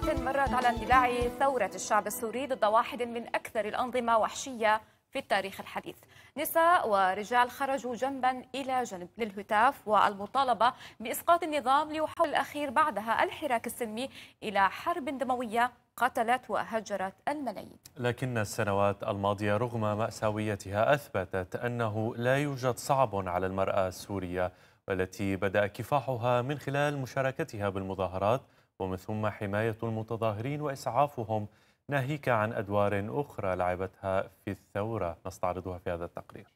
سنوات مرت على اندلاع ثورة الشعب السوري ضد واحد من أكثر الأنظمة وحشية في التاريخ الحديث نساء ورجال خرجوا جنبا إلى جنب للهتاف والمطالبة بإسقاط النظام ليحول الأخير بعدها الحراك السلمي إلى حرب دموية قتلت وهجرت الملايين لكن السنوات الماضية رغم مأساويتها أثبتت أنه لا يوجد صعب على المرأة السورية والتي بدأ كفاحها من خلال مشاركتها بالمظاهرات ومن ثم حماية المتظاهرين وإسعافهم ناهيك عن أدوار أخرى لعبتها في الثورة نستعرضها في هذا التقرير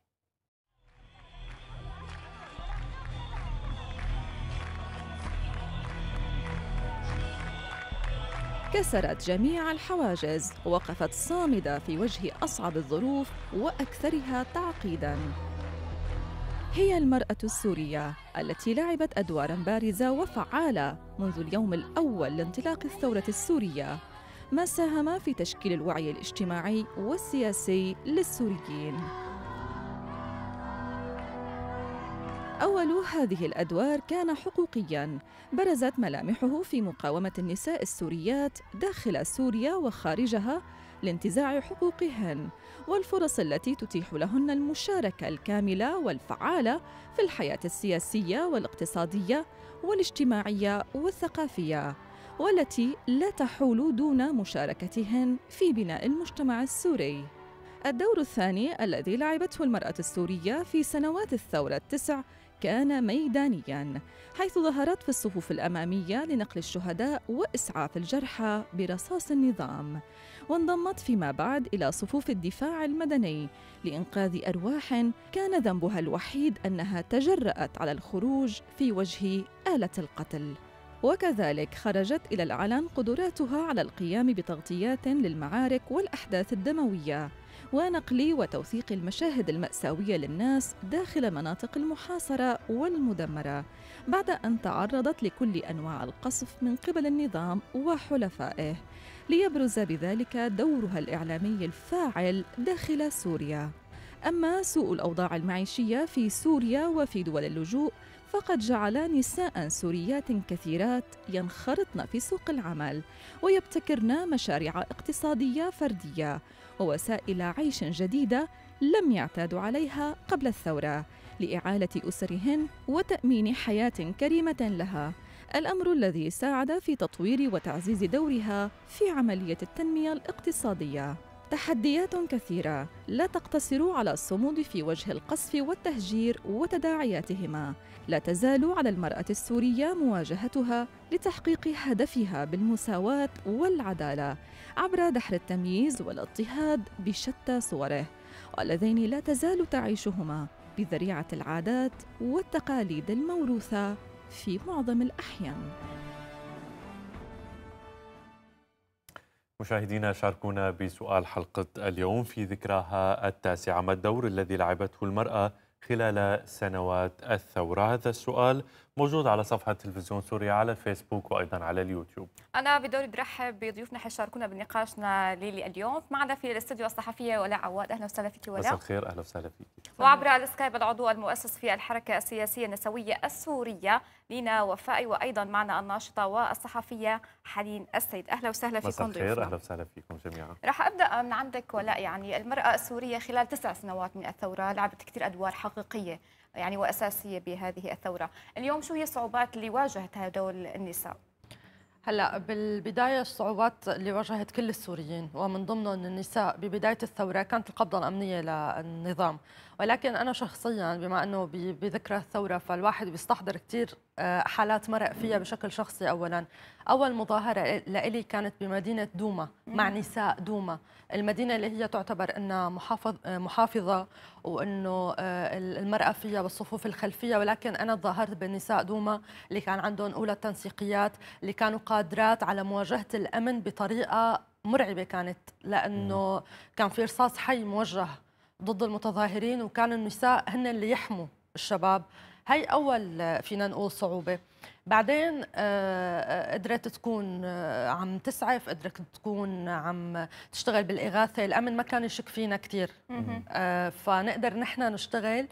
كسرت جميع الحواجز وقفت صامدة في وجه أصعب الظروف وأكثرها تعقيداً هي المرأة السورية التي لعبت أدوارا بارزة وفعالة منذ اليوم الأول لانطلاق الثورة السورية ما ساهم في تشكيل الوعي الاجتماعي والسياسي للسوريين أول هذه الأدوار كان حقوقياً برزت ملامحه في مقاومة النساء السوريات داخل سوريا وخارجها لانتزاع حقوقهن والفرص التي تتيح لهن المشاركه الكامله والفعاله في الحياه السياسيه والاقتصاديه والاجتماعيه والثقافيه والتي لا تحول دون مشاركتهن في بناء المجتمع السوري الدور الثاني الذي لعبته المرأة السورية في سنوات الثورة التسع كان ميدانيا حيث ظهرت في الصفوف الأمامية لنقل الشهداء وإسعاف الجرحى برصاص النظام وانضمت فيما بعد إلى صفوف الدفاع المدني لإنقاذ أرواح كان ذنبها الوحيد أنها تجرأت على الخروج في وجه آلة القتل وكذلك خرجت إلى العلن قدراتها على القيام بتغطيات للمعارك والأحداث الدموية ونقل وتوثيق المشاهد المأساوية للناس داخل مناطق المحاصرة والمدمرة بعد أن تعرضت لكل أنواع القصف من قبل النظام وحلفائه ليبرز بذلك دورها الإعلامي الفاعل داخل سوريا أما سوء الأوضاع المعيشية في سوريا وفي دول اللجوء فقد جعل نساء سوريات كثيرات ينخرطن في سوق العمل ويبتكرن مشاريع اقتصادية فردية ووسائل عيش جديدة لم يعتادوا عليها قبل الثورة لإعالة أسرهن وتأمين حياة كريمة لها الأمر الذي ساعد في تطوير وتعزيز دورها في عملية التنمية الاقتصادية تحديات كثيرة لا تقتصر على الصمود في وجه القصف والتهجير وتداعياتهما، لا تزال على المرأة السورية مواجهتها لتحقيق هدفها بالمساواة والعدالة عبر دحر التمييز والاضطهاد بشتى صوره، واللذين لا تزال تعيشهما بذريعة العادات والتقاليد الموروثة في معظم الأحيان مشاهدينا شاركونا بسؤال حلقة اليوم في ذكراها التاسعة ما الدور الذي لعبته المرأة خلال سنوات الثورة هذا السؤال موجود على صفحة تلفزيون سوريا على الفيسبوك وأيضا على اليوتيوب أنا بدوري برحب بضيوفنا حيشاركونا بنقاشنا ليلي اليوم معنا في الاستديو الصحفية ولا عواد أهلا وسهلا فيك ولا مساء الخير أهلا وسهلا فيك وعبر السكايب العضو المؤسس في الحركة السياسية النسوية السورية لينا وفائي وايضا معنا الناشطه والصحفيه حنين السيد اهلا وسهلا فيكم مساء الخير اهلا وسهلا فيكم جميعا راح ابدا من عندك ولاء يعني المراه السوريه خلال تسع سنوات من الثوره لعبت كثير ادوار حقيقيه يعني واساسيه بهذه الثوره اليوم شو هي الصعوبات اللي واجهت هدول النساء هلا بالبدايه الصعوبات اللي واجهت كل السوريين ومن ضمنهم النساء ببدايه الثوره كانت القبضه الامنيه للنظام ولكن انا شخصيا بما انه بذكرى الثوره فالواحد بيستحضر كثير آه، حالات مرق فيها بشكل شخصي اولا اول مظاهره لإلي كانت بمدينه دوما مع نساء دوما المدينه اللي هي تعتبر انها محافظ آه، محافظه وانه آه، المراه فيها بالصفوف الخلفيه ولكن انا تظاهرت بنساء دوما اللي كان عندهم اولى التنسيقيات اللي كانوا قادرات على مواجهه الامن بطريقه مرعبه كانت لانه كان في رصاص حي موجه ضد المتظاهرين وكان النساء هن اللي يحموا الشباب هي اول آه، فينا نقول صعوبه بعدين آه، آه، قدرت تكون عم تسعف قدرت تكون عم تشتغل بالاغاثه الامن ما كان يشك فينا كثير فنقدر نحن نشتغل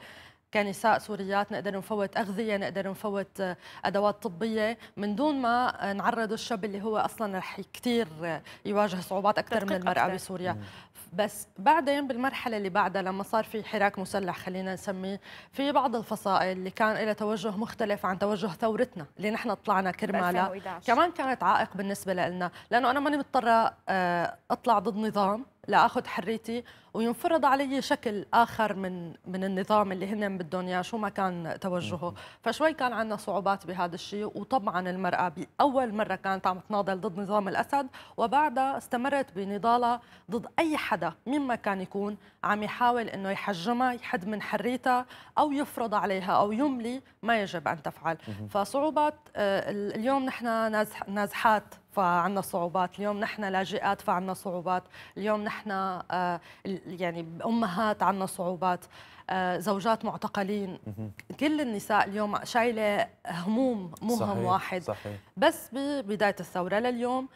كنساء سوريات نقدر نفوت اغذيه نقدر نفوت آه، ادوات طبيه من دون ما نعرض الشاب اللي هو اصلا رح كثير آه، يواجه صعوبات اكثر من المراه أكثر. بسوريا بس بعدين بالمرحله اللي بعدها لما صار في حراك مسلح خلينا نسميه في بعض الفصائل اللي كان لها توجه مختلف عن توجه ثورتنا اللي نحن طلعنا كرمالها كمان كانت عائق بالنسبه لنا لانه انا ماني مضطره آه، اطلع ضد نظام لاخذ حريتي وينفرض علي شكل اخر من من النظام اللي هن بدهم اياه شو ما كان توجهه، فشوي كان عندنا صعوبات بهذا الشيء وطبعا المراه باول مره كانت عم تناضل ضد نظام الاسد وبعدها استمرت بنضالها ضد اي حدا مما كان يكون عم يحاول انه يحجمها يحد من حريتها او يفرض عليها او يملي ما يجب ان تفعل، فصعوبات آه، اليوم نحن نازحات فعنا صعوبات اليوم نحن لاجئات فعنا صعوبات اليوم نحن آه، يعني امهات عنا صعوبات آه، زوجات معتقلين كل النساء اليوم شايله هموم مو هم واحد صحيح. بس ببدايه الثوره لليوم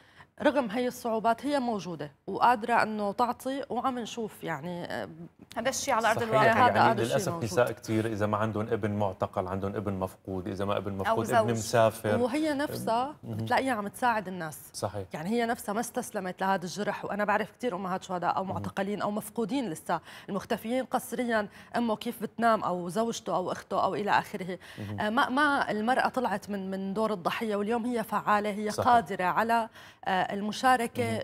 رغم هي الصعوبات هي موجوده وقادره انه تعطي وعم نشوف يعني آه، هذا الشيء على ارض الواقع هذا يعني للاسف نساء كثير اذا ما عندهم ابن معتقل عندهم ابن مفقود اذا ما ابن مفقود ابن مسافر وهي نفسها بتلاقيها عم تساعد الناس صحيح يعني هي نفسها ما استسلمت لهذا الجرح وانا بعرف كثير امهات شهداء او معتقلين او مفقودين لسه المختفيين قسريا امه كيف بتنام او زوجته او اخته او الى اخره آه، ما ما المراه طلعت من من دور الضحيه واليوم هي فعاله هي صحيح. قادره على آه، المشاركه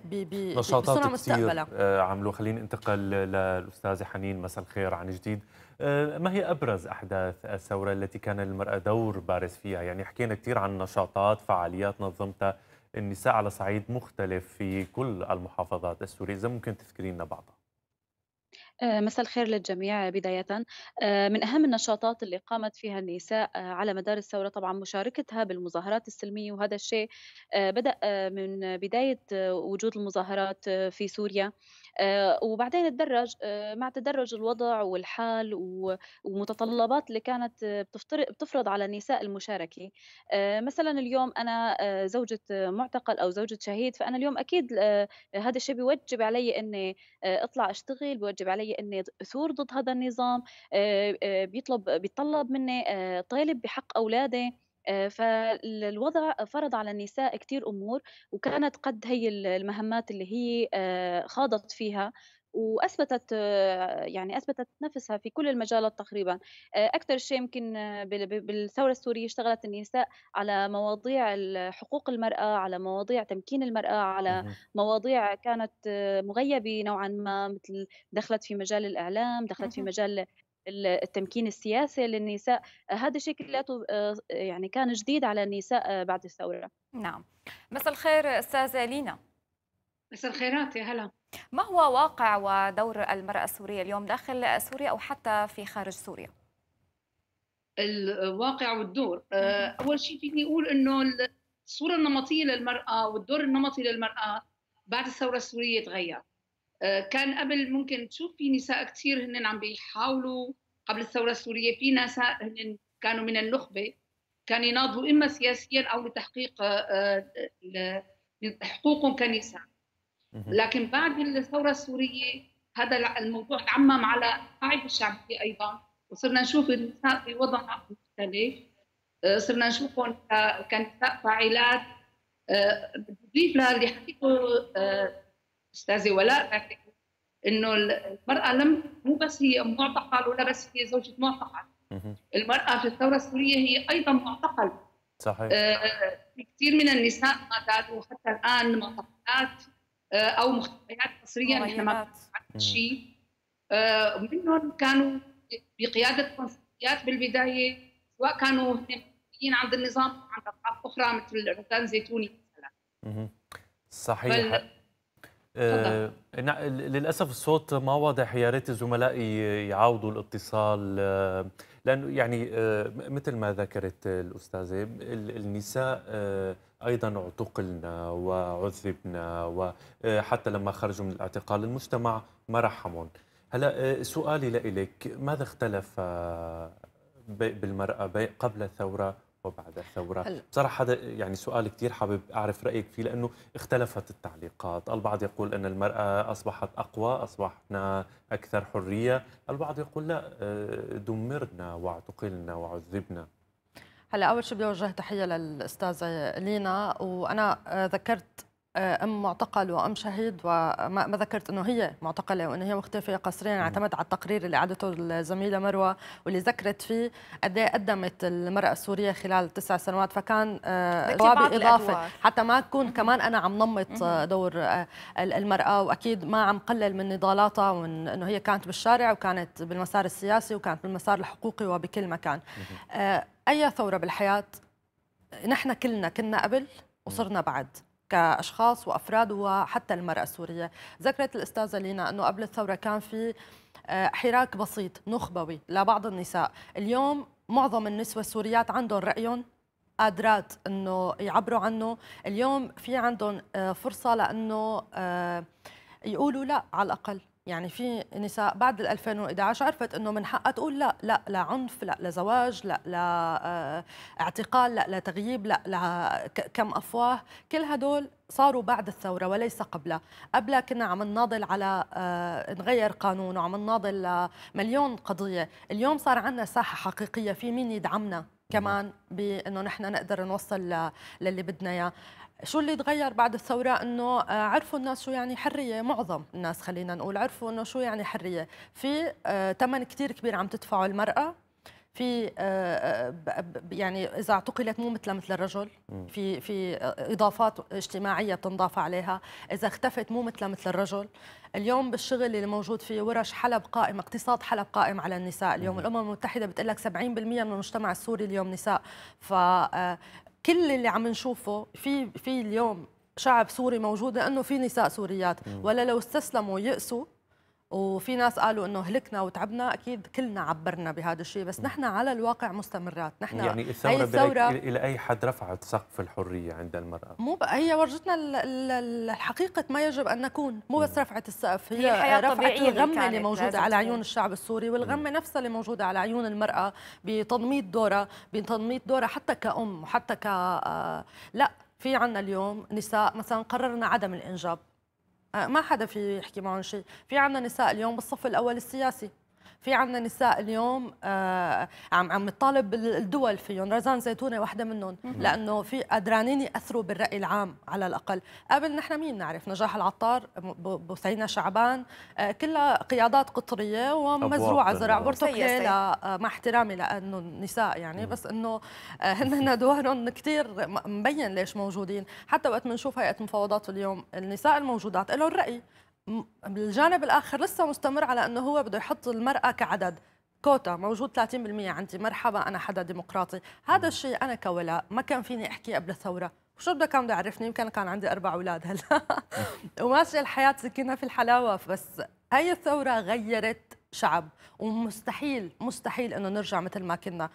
بصنع مستقبلها آه، عملوا خلينا ننتقل للاستاذه حنين مساء الخير عن جديد آه، ما هي ابرز احداث الثوره التي كان للمراه دور بارز فيها يعني حكينا كثير عن نشاطات فعاليات نظمتها النساء على صعيد مختلف في كل المحافظات السوريه اذا ممكن تذكري لنا بعضها آه، مساء الخير للجميع بداية آه، من أهم النشاطات اللي قامت فيها النساء آه، على مدار الثورة طبعا مشاركتها بالمظاهرات السلمية وهذا الشيء بدأ من بداية وجود المظاهرات في سوريا آه، وبعدين تدرج آه، مع تدرج الوضع والحال ومتطلبات اللي كانت بتفرض على النساء المشاركه آه، مثلا اليوم انا زوجة معتقل او زوجة شهيد فانا اليوم اكيد هذا الشيء بيوجب علي اني اطلع اشتغل بيوجب علي اني اثور ضد هذا النظام بيطلب بيطلب مني طالب بحق اولادي آه، فالوضع فرض على النساء كثير امور وكانت قد هي المهمات اللي هي آه، خاضت فيها واثبتت آه، يعني اثبتت نفسها في كل المجالات تقريبا اكثر شيء يمكن بالثوره السوريه اشتغلت النساء على مواضيع حقوق المراه على مواضيع تمكين المراه على مواضيع كانت مغيبه نوعا ما مثل دخلت في مجال الاعلام دخلت في مجال التمكين السياسي للنساء آه، هذا الشيء كلياته آه، يعني كان جديد على النساء آه، بعد الثوره نعم مساء الخير استاذه لينا مساء الخيرات يا هلا ما هو واقع ودور المرأة السورية اليوم داخل سوريا أو حتى في خارج سوريا؟ الواقع والدور أول شيء فيني أقول أنه الصورة النمطية للمرأة والدور النمطي للمرأة بعد الثورة السورية تغير آه، كان قبل ممكن تشوف في نساء كثير هن عم بيحاولوا قبل الثوره السوريه في نساء هن كانوا من النخبه كان يناضلوا اما سياسيا او لتحقيق آه، آه، حقوقهم كنساء لكن بعد الثوره السوريه هذا الموضوع تعمم على قاعدة الشعبيه ايضا وصرنا نشوف النساء في وضع مختلف صرنا نشوفهم كنساء فاعلات بضيف اللي حكيته استاذه ولاء انه المراه لم مو بس هي معتقل ولا بس هي زوجة معتقل المراه في الثوره السوريه هي ايضا معتقل صحيح آه كثير من النساء ما زالوا حتى الان معتقلات آه او مختبيات قسريه نحن ما شيء آه منهم كانوا بقياده قنصليات بالبدايه سواء كانوا عند النظام عند اطراف اخرى مثل عرفان زيتوني مثلا صحيح آه للاسف الصوت ما واضح يا ريت زملائي يعاودوا الاتصال آه لانه يعني آه مثل ما ذكرت الاستاذه النساء آه، ايضا اعتقلنا وعذبنا وحتى آه، لما خرجوا من الاعتقال المجتمع ما رحمهم هلا آه، سؤالي لك ماذا اختلف بالمراه قبل الثوره وبعد الثورة هل... بصراحة هذا يعني سؤال كثير حابب أعرف رأيك فيه لأنه اختلفت التعليقات البعض يقول أن المرأة أصبحت أقوى أصبحنا أكثر حرية البعض يقول لا آه، دمرنا واعتقلنا وعذبنا هلا اول شيء بدي اوجه تحيه للاستاذه لينا وانا آه، ذكرت آه، ام معتقل وام شهيد وما ذكرت انه هي معتقله وانه هي مختفيه قسريا نعم. اعتمد على التقرير اللي اعدته الزميله مروه واللي ذكرت فيه قد إيه قدمت المراه السوريه خلال تسع سنوات فكان جواب آه، اضافه الأدوار. حتى ما اكون كمان انا عم نمط آه، دور المراه واكيد ما عم قلل من نضالاتها ومن انه هي كانت بالشارع وكانت بالمسار السياسي وكانت بالمسار الحقوقي وبكل مكان اي ثوره بالحياه نحن كلنا كنا قبل وصرنا بعد كاشخاص وافراد وحتى المراه السوريه، ذكرت الاستاذه لينا انه قبل الثوره كان في آه، حراك بسيط نخبوي لبعض النساء، اليوم معظم النسوة السوريات عندهم رأيهم قادرات انه يعبروا عنه، اليوم في عندهم آه، فرصة لانه آه، يقولوا لا على الاقل يعني في نساء بعد 2011 عرفت انه من حقها تقول لا لا لعنف لا لزواج لا لا آه، اعتقال لا لتغييب لا لكم كم افواه كل هدول صاروا بعد الثورة وليس قبلها قبلها كنا عم نناضل على آه، نغير قانون وعم نناضل مليون قضية اليوم صار عندنا ساحة حقيقية في مين يدعمنا كمان بانه نحن نقدر نوصل للي بدنا اياه شو اللي تغير بعد الثورة انه آه، عرفوا الناس شو يعني حرية معظم الناس خلينا نقول عرفوا انه شو يعني حرية في آه، ثمن كثير كبير عم تدفعه المرأة في آه، يعني اذا اعتقلت مو مثلها مثل الرجل في في اضافات اجتماعيه بتنضاف عليها اذا اختفت مو مثلها مثل الرجل اليوم بالشغل اللي موجود فيه ورش حلب قائم اقتصاد حلب قائم على النساء اليوم الامم المتحده بتقول لك 70% من المجتمع السوري اليوم نساء ف كل اللي عم نشوفه في في اليوم شعب سوري موجود لانه في نساء سوريات ولا لو استسلموا يأسوا وفي ناس قالوا انه هلكنا وتعبنا اكيد كلنا عبرنا بهذا الشيء بس نحن على الواقع مستمرات نحن يعني الثوره, الثورة الى اي حد رفعت سقف الحريه عند المراه مو هي ورجتنا الحقيقه ما يجب ان نكون مو بس رفعت السقف هي, هي رفعت الغمه اللي موجوده على عيون الشعب السوري والغمه نفسها اللي موجوده على عيون المراه بتنميط دورها بتنميط دورها حتى كأم وحتى ك آه، لا في عنا اليوم نساء مثلا قررنا عدم الانجاب ما حدا في يحكي معهم شيء في عندنا نساء اليوم بالصف الاول السياسي في عندنا نساء اليوم آه عم عم تطالب الدول فيهم رزان زيتونه واحده منهم لانه في قدرانين ياثروا بالراي العام على الاقل قبل نحن مين نعرف نجاح العطار بثينه شعبان آه كلها قيادات قطريه ومزروعه زرع برتقاله آه، مع احترامي لانه نساء يعني بس انه آه، هن دورهم كثير مبين ليش موجودين حتى وقت بنشوف هيئه مفاوضات اليوم النساء الموجودات لهم راي بالجانب الاخر لسه مستمر على انه هو بده يحط المراه كعدد كوتا موجود 30% عندي مرحبا انا حدا ديمقراطي هذا الشيء انا كولاء ما كان فيني احكي قبل الثوره وشو بدك عم تعرفني يمكن كان عندي اربع اولاد هلا وماشيه الحياه سكينه في الحلاوه بس هاي الثوره غيرت شعب ومستحيل مستحيل انه نرجع مثل ما كنا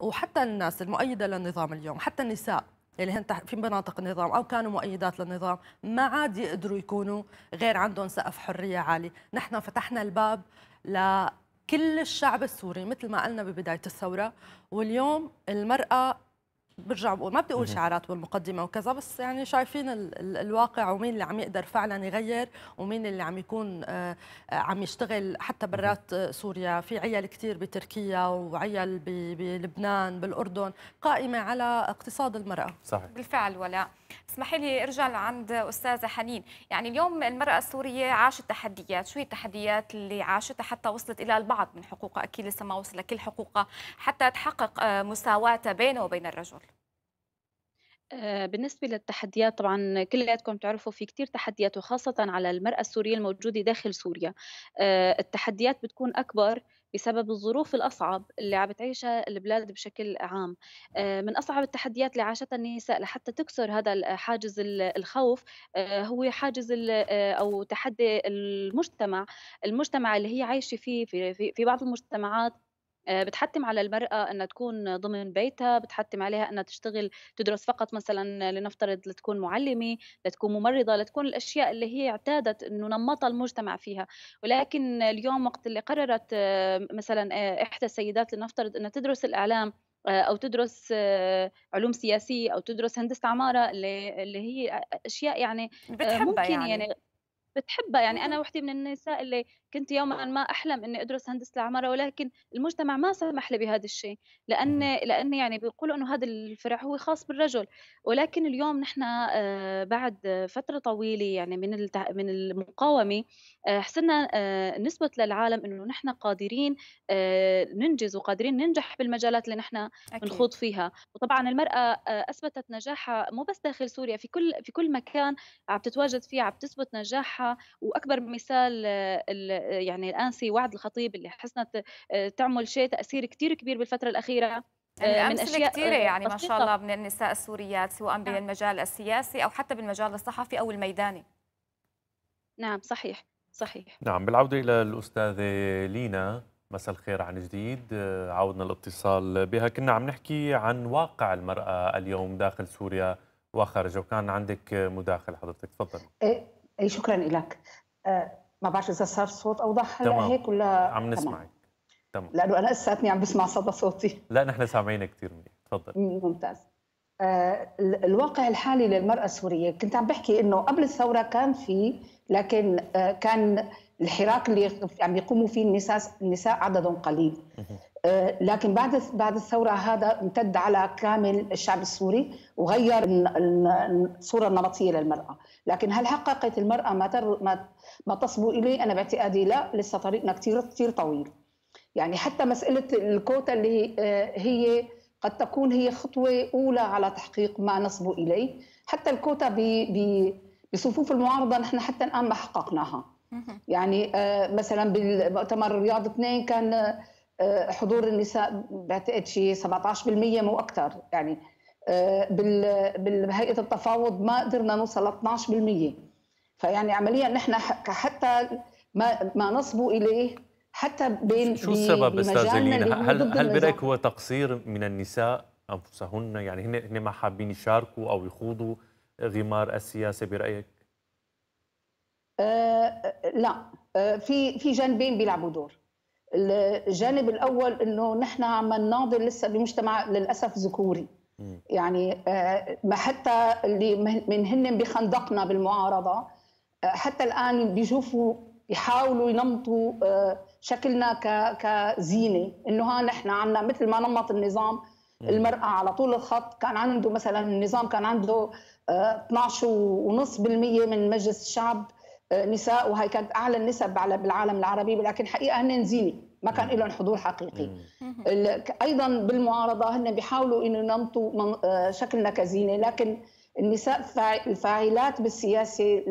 وحتى الناس المؤيده للنظام اليوم حتى النساء اللي هن في مناطق النظام او كانوا مؤيدات للنظام ما عاد يقدروا يكونوا غير عندهم سقف حريه عالي، نحن فتحنا الباب لكل الشعب السوري مثل ما قلنا ببدايه الثوره واليوم المراه برجع بقول ما بدي اقول شعارات بالمقدمه وكذا بس يعني شايفين ال ال الواقع ومين اللي عم يقدر فعلا يغير ومين اللي عم يكون آه عم يشتغل حتى برات سوريا في عيال كثير بتركيا وعيال بلبنان بالاردن قائمه على اقتصاد المراه صحيح بالفعل ولا اسمحي لي ارجع لعند استاذه حنين يعني اليوم المراه السوريه عاشت تحديات شو هي التحديات اللي عاشتها حتى وصلت الى البعض من حقوقها اكيد لسه ما وصلت لكل حقوقها حتى تحقق آه، مساواتها بينه وبين الرجل آه، بالنسبة للتحديات طبعا كلياتكم تعرفوا في كتير تحديات وخاصة على المرأة السورية الموجودة داخل سوريا آه، التحديات بتكون أكبر بسبب الظروف الأصعب اللي عم بتعيشها البلاد بشكل عام آه، من أصعب التحديات اللي عاشتها النساء لحتى تكسر هذا حاجز الخوف هو حاجز أو تحدي المجتمع المجتمع اللي هي عايشة فيه في, في بعض المجتمعات آه، بتحتم على المرأة أنها تكون ضمن بيتها بتحتم عليها أنها تشتغل تدرس فقط مثلا لنفترض لتكون معلمة لتكون ممرضة لتكون الأشياء اللي هي اعتادت أنه نمطها المجتمع فيها ولكن اليوم وقت اللي قررت آه، مثلا آه، إحدى السيدات لنفترض أنها تدرس الإعلام او تدرس علوم سياسيه او تدرس هندسه عماره اللي, اللي هي اشياء يعني ممكن يعني, يعني بتحبها يعني انا وحده من النساء اللي كنت يوما ما أحلم أني أدرس هندسة العمارة ولكن المجتمع ما سمح لي بهذا الشيء لأن لأن يعني بيقولوا أنه هذا الفرع هو خاص بالرجل ولكن اليوم نحن آه، بعد فترة طويلة يعني من من المقاومة آه، حسنا آه، نثبت للعالم أنه نحن قادرين ننجز وقادرين ننجح بالمجالات اللي نحن بنخوض فيها وطبعا المرأة أثبتت نجاحها مو بس داخل سوريا في كل في كل مكان عم تتواجد فيه عم تثبت نجاحها واكبر مثال يعني الان سي وعد الخطيب اللي حسنت آه، تعمل شيء تاثير كثير كبير بالفتره الاخيره يعني آه، من اشياء كثيرة يعني بسيطة. ما شاء الله من النساء السوريات سواء نعم. بالمجال السياسي أو حتى بالمجال الصحفي أو الميداني نعم صحيح صحيح نعم بالعودة إلى الأستاذة لينا مساء الخير عن جديد آه، عودنا الاتصال بها كنا عم نحكي عن واقع المرأة اليوم داخل سوريا وخارجها وكان عندك مداخلة حضرتك تفضل شكرا لك ما بعرف اذا صار الصوت اوضح هلا هيك ولا عم نسمعك تمام لانه انا لساتني عم بسمع صدى صوتي لا نحن سامعينك كثير منيح تفضل ممتاز آه الواقع الحالي للمراه السوريه كنت عم بحكي انه قبل الثوره كان في لكن آه كان الحراك اللي عم يقوموا فيه النساء النساء عدد قليل آه، لكن بعد بعد الثوره هذا امتد على كامل الشعب السوري وغير الصوره النمطيه للمراه، لكن هل حققت المراه ما تر ما تصبو اليه؟ انا باعتقادي لا، لسه طريقنا كثير كثير طويل. يعني حتى مساله الكوتا اللي آه، هي قد تكون هي خطوه اولى على تحقيق ما نصبو اليه، حتى الكوتا بصفوف المعارضه نحن حتى الان ما حققناها. يعني آه، مثلا بالمؤتمر الرياض اثنين كان آه، حضور النساء بعتقد شيء 17% مو اكثر يعني آه، بهيئه التفاوض ما قدرنا نوصل ل 12% فيعني عمليا نحن حتى ما ما نصبوا اليه حتى بين شو السبب استاذ لينا؟ هل هل برايك هو تقصير من النساء انفسهن يعني هن هن ما حابين يشاركوا او يخوضوا غمار السياسه برايك؟ آه لا آه في في جانبين بيلعبوا دور الجانب الاول انه نحن عم نناضل لسه بمجتمع للاسف ذكوري يعني آه، ما حتى اللي من هن بخندقنا بالمعارضه آه، حتى الان بيشوفوا يحاولوا ينمطوا آه، شكلنا كزينه انه ها نحن عنا مثل ما نمط النظام المرأة على طول الخط كان عنده مثلا النظام كان عنده 12 ونص من مجلس الشعب نساء وهي كانت اعلى النسب على بالعالم العربي ولكن حقيقه هن زينه ما كان لهم حضور حقيقي ايضا بالمعارضه هن بيحاولوا انه ينمطوا آه، شكلنا كزينه لكن النساء الفاعلات بالسياسه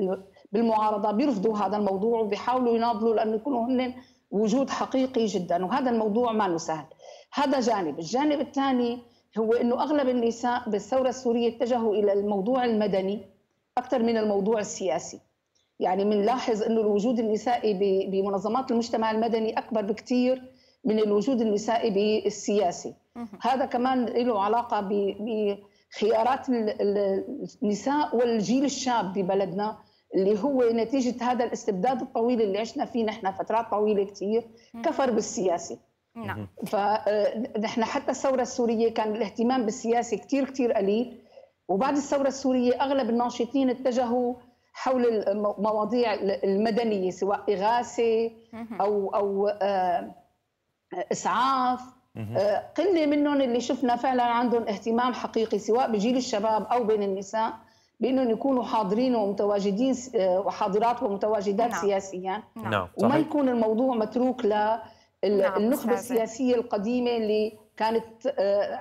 بالمعارضه بيرفضوا هذا الموضوع وبيحاولوا يناضلوا لانه يكونوا هن وجود حقيقي جدا وهذا الموضوع ما سهل هذا جانب الجانب الثاني هو انه اغلب النساء بالثوره السوريه اتجهوا الى الموضوع المدني اكثر من الموضوع السياسي يعني بنلاحظ انه الوجود النسائي بمنظمات المجتمع المدني اكبر بكثير من الوجود النسائي بالسياسي هذا كمان له علاقه بخيارات النساء والجيل الشاب ببلدنا اللي هو نتيجة هذا الاستبداد الطويل اللي عشنا فيه نحن فترات طويلة كثير كفر بالسياسي نعم فنحن آه، حتى الثورة السورية كان الاهتمام بالسياسي كثير كثير قليل وبعد الثورة السورية أغلب الناشطين اتجهوا حول المواضيع المدنيه سواء اغاثه او او آه، اسعاف آه، قله منهم اللي شفنا فعلا عندهم اهتمام حقيقي سواء بجيل الشباب او بين النساء بانهم يكونوا حاضرين ومتواجدين آه، وحاضرات ومتواجدات نعم. سياسيا نعم. نعم، وما يكون الموضوع متروك للنخبه نعم. السياسيه القديمه اللي كانت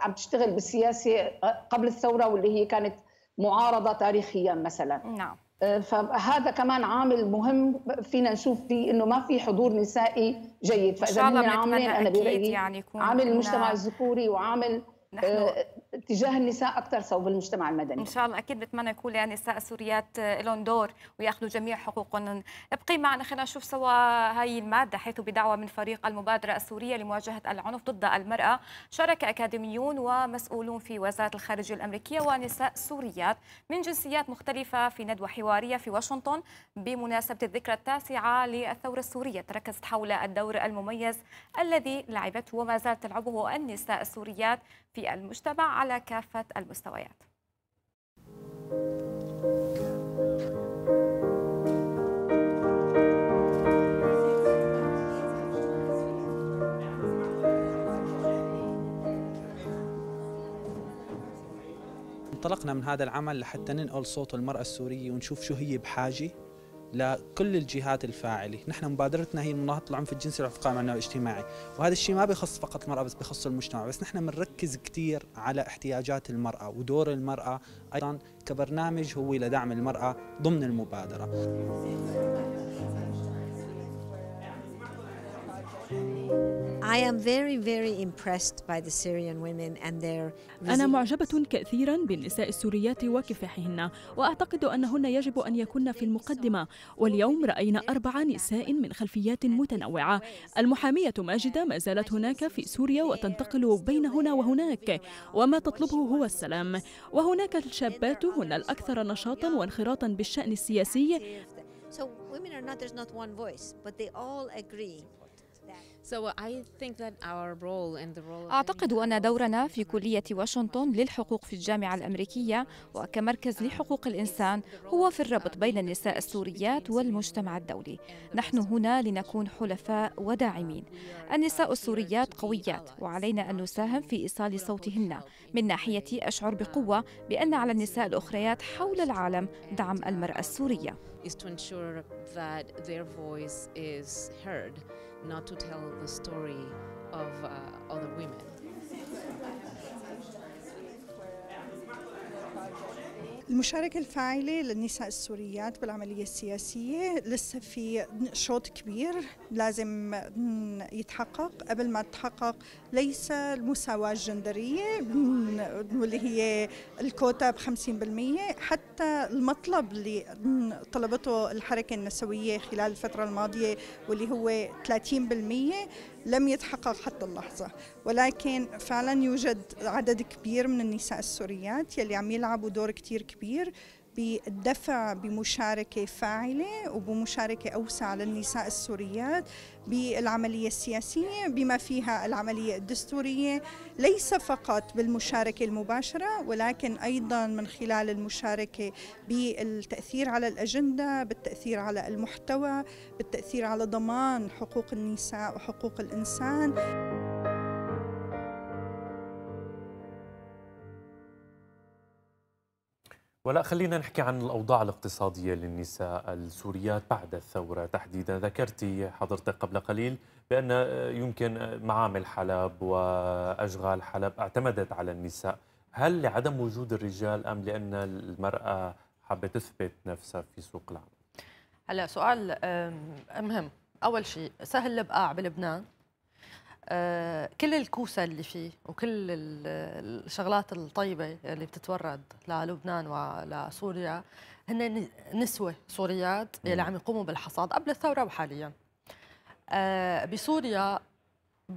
عم تشتغل بالسياسه قبل الثوره واللي هي كانت معارضه تاريخيا مثلا نعم فهذا كمان عامل مهم فينا نشوف فيه انه ما في حضور نسائي جيد فاذا هم عاملين انا برايي يعني عامل المجتمع الذكوري وعامل نحن آه، تجاه النساء اكثر صوب المجتمع المدني ان شاء الله اكيد بتمنى يكون يعني النساء السوريات آه، لهم دور وياخذوا جميع حقوقهم ابقي معنا خلينا نشوف سوا هاي الماده حيث بدعوه من فريق المبادره السوريه لمواجهه العنف ضد المراه شارك اكاديميون ومسؤولون في وزاره الخارجيه الامريكيه ونساء سوريات من جنسيات مختلفه في ندوه حواريه في واشنطن بمناسبه الذكرى التاسعه للثوره السوريه تركزت حول الدور المميز الذي لعبته وما زالت تلعبه النساء السوريات في المجتمع على كافة المستويات انطلقنا من هذا العمل لحتى ننقل صوت المرأة السورية ونشوف شو هي بحاجة لكل الجهات الفاعله، نحن مبادرتنا هي مناهضه العنف الجنسي والعنف القائم على النوع الاجتماعي، وهذا الشيء ما بيخص فقط المراه بس بيخص المجتمع، بس نحن بنركز كثير على احتياجات المراه ودور المراه ايضا كبرنامج هو لدعم المراه ضمن المبادره. أنا معجبة كثيرا بالنساء السوريات وكفاحهن وأعتقد أنهن يجب أن يكن في المقدمة واليوم رأينا أربع نساء من خلفيات متنوعة المحامية ماجدة ما زالت هناك في سوريا وتنتقل بين هنا وهناك وما تطلبه هو السلام وهناك الشابات هن الأكثر نشاطا وانخراطا بالشأن السياسي So women are not, there's not one voice, but they all agree أعتقد أن دورنا في كلية واشنطن للحقوق في الجامعة الأمريكية وكمركز لحقوق الإنسان هو في الربط بين النساء السوريات والمجتمع الدولي نحن هنا لنكون حلفاء وداعمين النساء السوريات قويات وعلينا أن نساهم في إيصال صوتهن من ناحية أشعر بقوة بأن على النساء الأخريات حول العالم دعم المرأة السورية is to ensure that their voice is heard. not to tell the story of uh, other women. المشاركة الفاعلة للنساء السوريات بالعملية السياسية لسه في شوط كبير لازم يتحقق قبل ما تتحقق ليس المساواة الجندرية واللي هي الكوتا ب 50% حتى المطلب اللي طلبته الحركة النسوية خلال الفترة الماضية واللي هو 30% لم يتحقق حتى اللحظة ولكن فعلا يوجد عدد كبير من النساء السوريات يلي عم يلعبوا دور كتير كبير بالدفع بمشاركة فاعلة وبمشاركة أوسع للنساء السوريات بالعملية السياسية بما فيها العملية الدستورية ليس فقط بالمشاركة المباشرة ولكن أيضا من خلال المشاركة بالتأثير على الأجندة بالتأثير على المحتوى بالتأثير على ضمان حقوق النساء وحقوق الإنسان ولا خلينا نحكي عن الأوضاع الاقتصادية للنساء السوريات بعد الثورة تحديدا ذكرتي حضرتك قبل قليل بأن يمكن معامل حلب وأشغال حلب اعتمدت على النساء هل لعدم وجود الرجال أم لأن المرأة حابة تثبت نفسها في سوق العمل؟ هلا سؤال مهم أول شيء سهل البقاع بلبنان آه، كل الكوسة اللي فيه وكل الشغلات الطيبة اللي بتتورد للبنان ولسوريا هن نسوة سوريات اللي عم يقوموا بالحصاد قبل الثورة وحاليا آه، بسوريا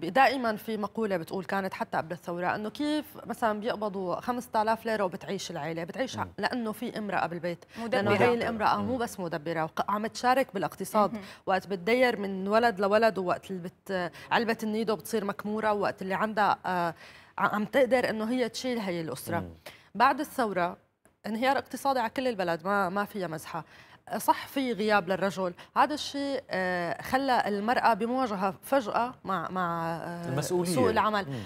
دائما في مقولة بتقول كانت حتى قبل الثورة انه كيف مثلا بيقبضوا 5000 ليرة وبتعيش العيلة، بتعيش مم. لانه في امرأة بالبيت، مدبرة لانه هي الامرأة مو بس مدبرة وعم تشارك بالاقتصاد، مم. وقت بتدير من ولد لولد ووقت اللي بت... علبة النيدو بتصير مكمورة ووقت اللي عندها آه، عم تقدر انه هي تشيل هي الأسرة. مم. بعد الثورة انهيار اقتصادي على كل البلد ما ما فيها مزحه صح في غياب للرجل هذا الشيء آه، خلى المرأة بمواجهة فجأة مع مع آه، المسؤولية. سوق العمل مم.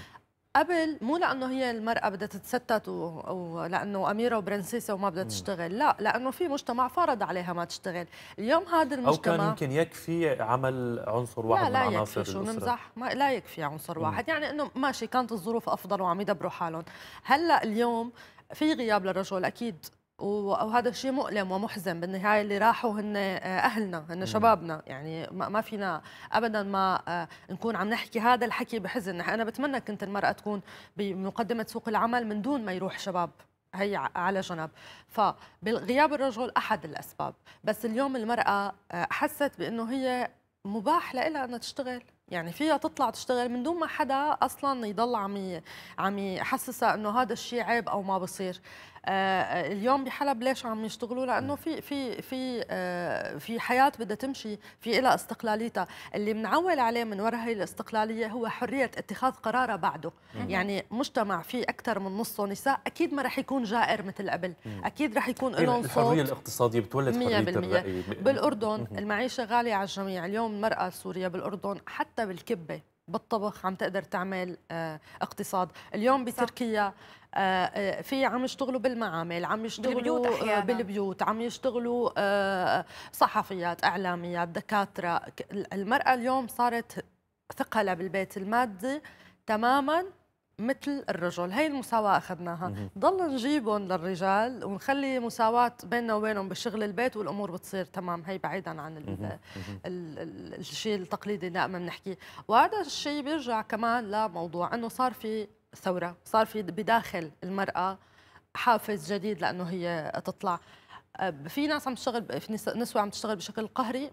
قبل مو لانه هي المراه بدها تتستت ولانه اميره وبرنسيسه وما بدها تشتغل لا لانه في مجتمع فرض عليها ما تشتغل اليوم هذا المجتمع او كان يمكن يكفي عمل عنصر واحد لا لا من عناصر يكفي شو نمزح ما لا يكفي عنصر واحد مم. يعني انه ماشي كانت الظروف افضل وعم يدبروا حالهم هلا اليوم في غياب للرجل اكيد وهذا الشيء مؤلم ومحزن بالنهايه اللي راحوا هن آه، اهلنا هن شبابنا يعني ما فينا ابدا ما آه، نكون عم نحكي هذا الحكي بحزن انا بتمنى كنت المراه تكون بمقدمه سوق العمل من دون ما يروح شباب هي على جنب فغياب الرجل احد الاسباب بس اليوم المراه آه، حست بانه هي مباح لها انها تشتغل يعني فيها تطلع تشتغل من دون ما حدا اصلا يضل عم عم يحسسها انه هذا الشيء عيب او ما بصير آه، اليوم بحلب ليش عم يشتغلوا لانه في في في آه، في حياه بدها تمشي في لها استقلاليتها اللي بنعول عليه من وراء هي الاستقلاليه هو حريه اتخاذ قرارها بعده يعني مجتمع فيه اكثر من نصه نساء اكيد ما راح يكون جائر مثل قبل اكيد راح يكون إيه، لهم صوت الحريه الاقتصاديه بتولد حريه الراي بالاردن المعيشه غاليه على الجميع اليوم المراه السوريه بالاردن حتى بالكبه بالطبخ عم تقدر تعمل آه، اقتصاد اليوم بتركيا صح. آه، آه، في عم يشتغلوا بالمعامل عم يشتغلوا بالبيوت, بالبيوت عم يشتغلوا آه، صحفيات اعلاميات دكاتره المراه اليوم صارت ثقلها بالبيت المادي تماما مثل الرجل هي المساواة أخذناها ضل نجيبهم للرجال ونخلي مساواة بيننا وبينهم بشغل البيت والأمور بتصير تمام هي بعيدا عن الشيء التقليدي اللي دائما بنحكيه وهذا الشيء بيرجع كمان لموضوع أنه صار في ثوره صار في بداخل المراه حافز جديد لانه هي تطلع في ناس عم تشتغل في نسوة عم تشتغل بشكل قهري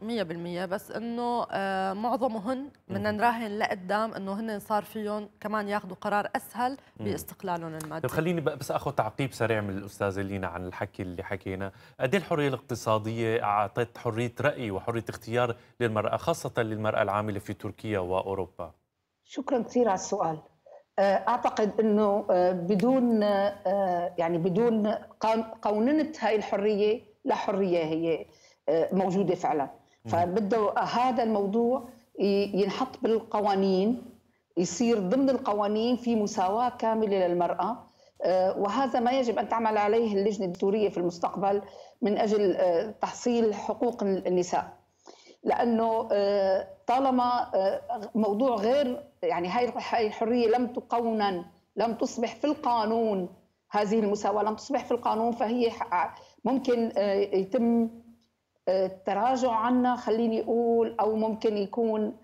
100% بس انه آه، معظمهن بدنا نراهن لقدام انه هن صار فيهم كمان ياخذوا قرار اسهل باستقلالهم المادي طيب خليني بس اخذ تعقيب سريع من الاستاذه لينا عن الحكي اللي حكينا قد إيه الحريه الاقتصاديه اعطت حريه راي وحريه اختيار للمراه خاصه للمراه العامله في تركيا واوروبا شكرا كثير على السؤال آه، اعتقد انه آه، بدون آه، يعني بدون قوننه هاي الحريه لا حريه هي موجوده فعلا فبده هذا الموضوع ينحط بالقوانين يصير ضمن القوانين في مساواه كامله للمراه وهذا ما يجب ان تعمل عليه اللجنه الدستوريه في المستقبل من اجل تحصيل حقوق النساء لانه طالما آه، موضوع غير يعني هاي الحريه لم تقونن لم تصبح في القانون هذه المساواه لم تصبح في القانون فهي ممكن آه، يتم آه، التراجع عنها خليني اقول او ممكن يكون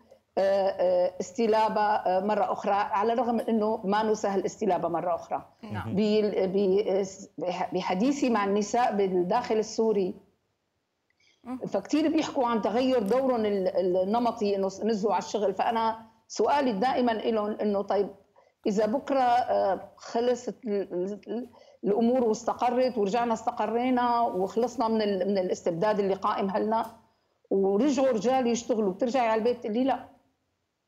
استلابة مرة أخرى على الرغم من أنه ما نسهل استلابها مرة أخرى نعم. بحديثي مع النساء بالداخل السوري فكتير بيحكوا عن تغير دورهم النمطي انه نزلوا على الشغل فانا سؤالي دائما لهم انه طيب اذا بكره آه، خلصت الامور واستقرت ورجعنا استقرينا وخلصنا من من الاستبداد اللي قائم هلا ورجعوا رجال يشتغلوا بترجعي على البيت تقول لي لا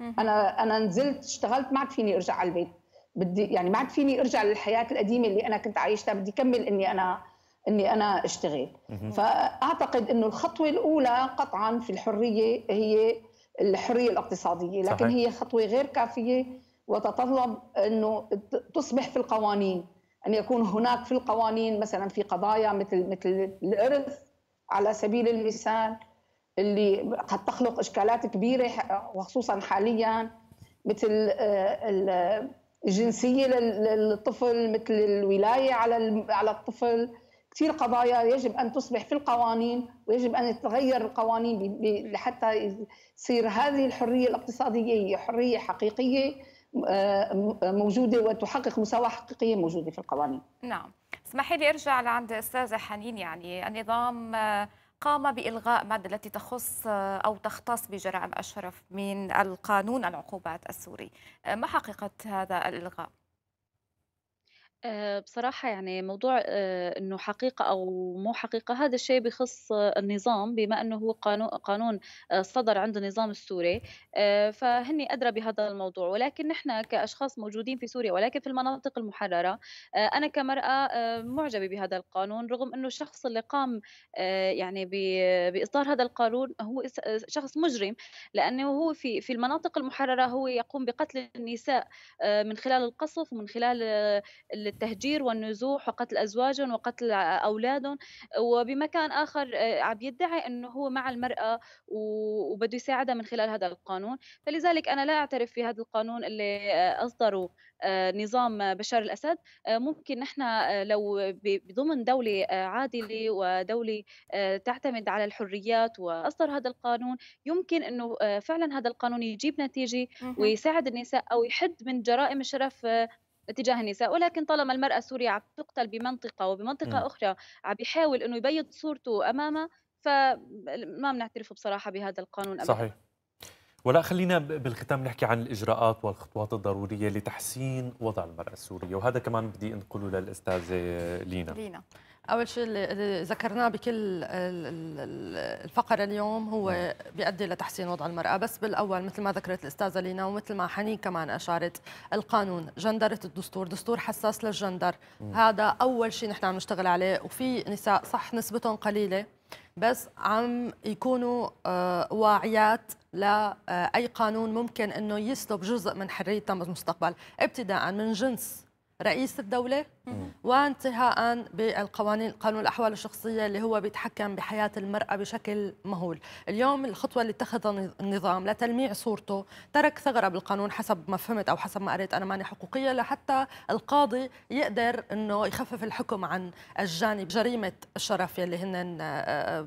انا انا نزلت اشتغلت ما عاد فيني ارجع على البيت بدي يعني ما عاد فيني ارجع للحياه القديمه اللي انا كنت عايشتها بدي كمل اني انا اني انا اشتغل فاعتقد انه الخطوه الاولى قطعا في الحريه هي الحريه الاقتصاديه لكن صحيح. هي خطوه غير كافيه وتتطلب انه تصبح في القوانين ان يكون هناك في القوانين مثلا في قضايا مثل مثل الارث على سبيل المثال اللي قد تخلق اشكالات كبيره وخصوصا حاليا مثل آه، الجنسيه للطفل مثل الولايه على على الطفل كثير قضايا يجب ان تصبح في القوانين ويجب ان تتغير القوانين لحتى تصير هذه الحريه الاقتصاديه هي حريه حقيقيه آه، موجوده وتحقق مساواه حقيقيه موجوده في القوانين. نعم، اسمحي لي ارجع لعند استاذه حنين يعني النظام آه، قام بإلغاء مادة التي تخص آه، أو تختص بجرائم أشرف من القانون العقوبات السوري ما حقيقة هذا الإلغاء؟ آه، بصراحة يعني موضوع آه، إنه حقيقة أو مو حقيقة هذا الشيء بخص آه، النظام بما إنه هو قانون قانون صدر عند النظام السوري فهني أدرى بهذا الموضوع ولكن نحن كأشخاص موجودين في سوريا ولكن في المناطق المحررة أنا كمرأة معجبة بهذا القانون رغم إنه الشخص اللي قام يعني بإصدار هذا القانون هو شخص مجرم لأنه هو في في المناطق المحررة هو يقوم بقتل النساء من خلال القصف ومن خلال التهجير والنزوح وقتل أزواجهم وقتل أولادهم وبمكان آخر آه، عم يدعي أنه هو مع المرأة وبده يساعدها من خلال هذا القانون فلذلك أنا لا أعترف في هذا القانون اللي أصدره آه، نظام بشار الأسد آه، ممكن نحن لو بضمن دولة عادلة ودولة تعتمد على الحريات وأصدر هذا القانون يمكن أنه فعلا هذا القانون يجيب نتيجة ويساعد النساء أو يحد من جرائم الشرف اتجاه النساء ولكن طالما المرأة السورية عم تقتل بمنطقة وبمنطقة م. أخرى عم بيحاول أنه يبيض صورته أمامها فما بنعترف بصراحة بهذا القانون أبدا صحيح ولا خلينا بالختام نحكي عن الاجراءات والخطوات الضروريه لتحسين وضع المراه السوريه وهذا كمان بدي انقله للاستاذه لينا لينا اول شيء اللي ذكرناه بكل الفقره اليوم هو نعم. بيؤدي لتحسين وضع المراه بس بالاول مثل ما ذكرت الاستاذه لينا ومثل ما حنين كمان اشارت القانون جندره الدستور دستور حساس للجندر م. هذا اول شيء نحن عم نشتغل عليه وفي نساء صح نسبتهم قليله بس عم يكونوا آه، واعيات لاي آه، قانون ممكن انه يسلب جزء من حريتها بالمستقبل ابتداء من جنس رئيس الدولة وانتهاء بالقوانين قانون الأحوال الشخصية اللي هو بيتحكم بحياة المرأة بشكل مهول اليوم الخطوة اللي اتخذها النظام لتلميع صورته ترك ثغرة بالقانون حسب ما فهمت أو حسب ما قريت أنا ماني حقوقية لحتى القاضي يقدر أنه يخفف الحكم عن الجانب جريمة الشرف يلي هن آه،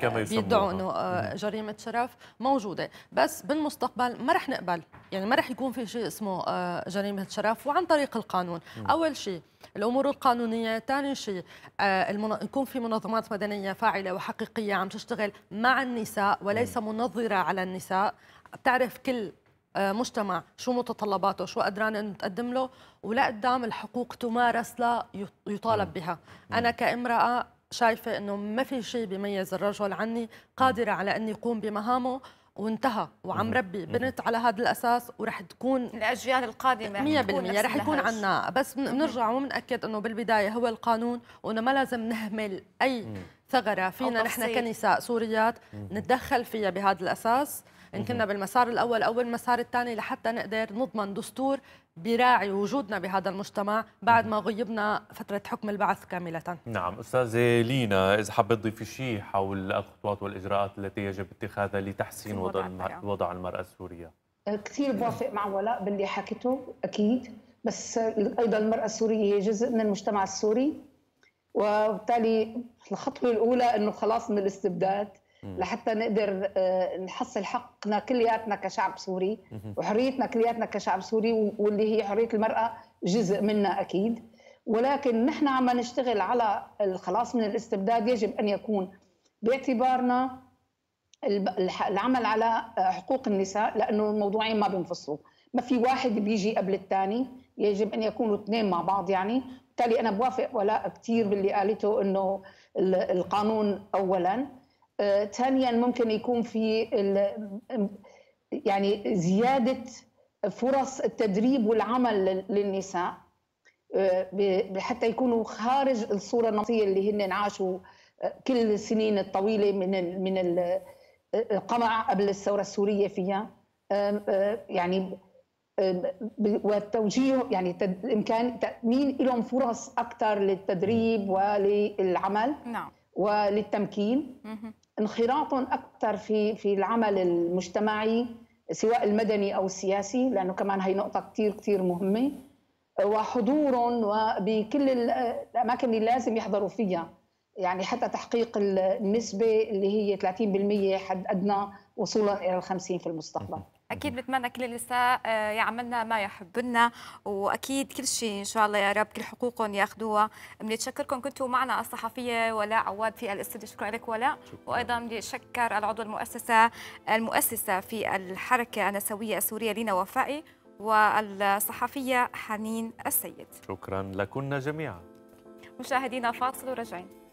آه، بيدعوا أنه آه، جريمة شرف موجودة بس بالمستقبل ما رح نقبل يعني ما رح يكون في شيء اسمه آه، جريمه شرف وعن طريق القانون اول شيء الامور القانونيه ثاني شيء آه، يكون في منظمات مدنيه فاعله وحقيقيه عم تشتغل مع النساء وليس منظره على النساء بتعرف كل آه، مجتمع شو متطلباته شو قدران انه تقدم له ولا قدام الحقوق تمارس لا يطالب بها انا كامراه شايفه انه ما في شيء بيميز الرجل عني قادره على اني اقوم بمهامه وانتهى وعم ربي بنت على هذا الاساس ورح تكون الاجيال القادمه 100% رح يكون عندنا بس بنرجع وبناكد انه بالبدايه هو القانون وانه ما لازم نهمل اي ثغره فينا نحن كنساء سوريات نتدخل فيها بهذا الاساس ان كنا بالمسار الاول او المسار الثاني لحتى نقدر نضمن دستور بيراعي وجودنا بهذا المجتمع بعد ما غيبنا فترة حكم البعث كاملة نعم أستاذة لينا إذا حابة تضيفي شيء حول الخطوات والإجراءات التي يجب اتخاذها لتحسين وضع, وضع المرأة السورية أه، كثير بوافق مع ولاء باللي حكيته أكيد بس أه، أيضا المرأة السورية هي جزء من المجتمع السوري وبالتالي الخطوة الأولى أنه خلاص من الاستبداد لحتى نقدر آه، نحصل حقنا كلياتنا كشعب سوري وحريتنا كلياتنا كشعب سوري واللي هي حريه المراه جزء منا اكيد ولكن نحن عم نشتغل على الخلاص من الاستبداد يجب ان يكون باعتبارنا العمل على حقوق النساء لانه الموضوعين ما بينفصلوا ما في واحد بيجي قبل الثاني يجب ان يكونوا اثنين مع بعض يعني بالتالي انا بوافق ولاء كثير باللي قالته انه القانون اولا ثانيا آه، ممكن يكون في يعني زياده فرص التدريب والعمل للنساء آه، حتى يكونوا خارج الصوره النمطيه اللي هن عاشوا آه، كل السنين الطويله من من القمع قبل الثوره السوريه فيها يعني والتوجيه يعني امكان تامين لهم فرص اكثر للتدريب وللعمل نعم وللتمكين انخراط اكثر في في العمل المجتمعي سواء المدني او السياسي لانه كمان هي نقطه كثير كثير مهمه وحضور بكل الاماكن اللي لازم يحضروا فيها يعني حتى تحقيق النسبه اللي هي 30% حد ادنى وصولا الى ال 50 في المستقبل اكيد بتمنى كل النساء آه، يعملنا ما يحبن واكيد كل شيء ان شاء الله يا رب كل حقوقهم ياخذوها بنتشكركم كنتوا معنا الصحفيه ولاء عواد في الاستديو شكرا لك ولاء وايضا بدي اشكر العضو المؤسسه المؤسسه في الحركه النسويه السوريه لينا وفائي والصحفيه حنين السيد شكرا لكن جميعا مشاهدينا فاصل وراجعين